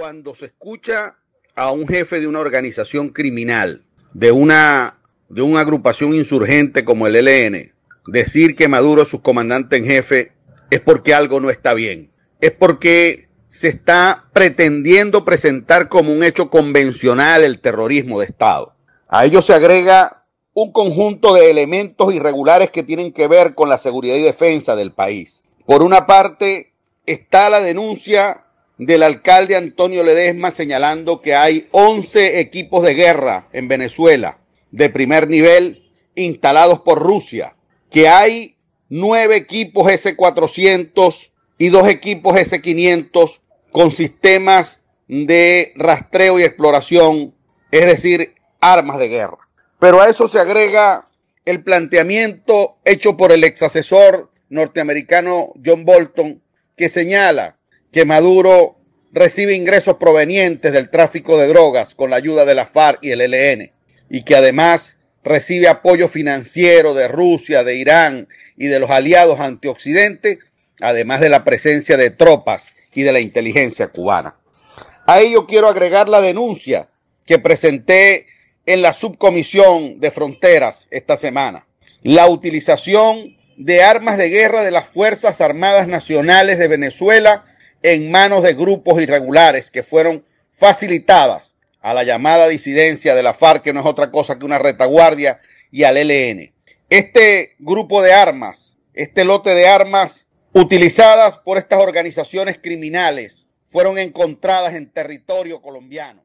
cuando se escucha a un jefe de una organización criminal, de una, de agrupación insurgente como el ELN, decir que Maduro es su comandante en jefe, es porque algo no está bien. Es porque se está pretendiendo presentar como un hecho convencional el terrorismo de Estado. A ello se agrega un conjunto de elementos irregulares que tienen que ver con la seguridad y defensa del país. Por una parte, está la denuncia del alcalde Antonio Ledesma señalando que hay 11 equipos de guerra en Venezuela de primer nivel instalados por Rusia, que hay 9 equipos S-400 y 2 equipos S-500 con sistemas de rastreo y exploración, es decir, armas de guerra. Pero a eso se agrega el planteamiento hecho por el ex asesor norteamericano John Bolton, que señala que Maduro recibe ingresos provenientes del tráfico de drogas con la ayuda de la FARC y el ELN, y que además recibe apoyo financiero de Rusia, de Irán y de los aliados antioccidente además de la presencia de tropas y de la inteligencia cubana. A ello quiero agregar la denuncia que presenté en la subcomisión de fronteras esta semana, la utilización de armas de guerra de las Fuerzas Armadas Nacionales de Venezuela en manos de grupos irregulares que fueron facilitadas a la llamada disidencia de la FARC, que no es otra cosa que una retaguardia, y al ELN. Este grupo de armas, este lote de armas utilizadas por estas organizaciones criminales, fueron encontradas en territorio colombiano.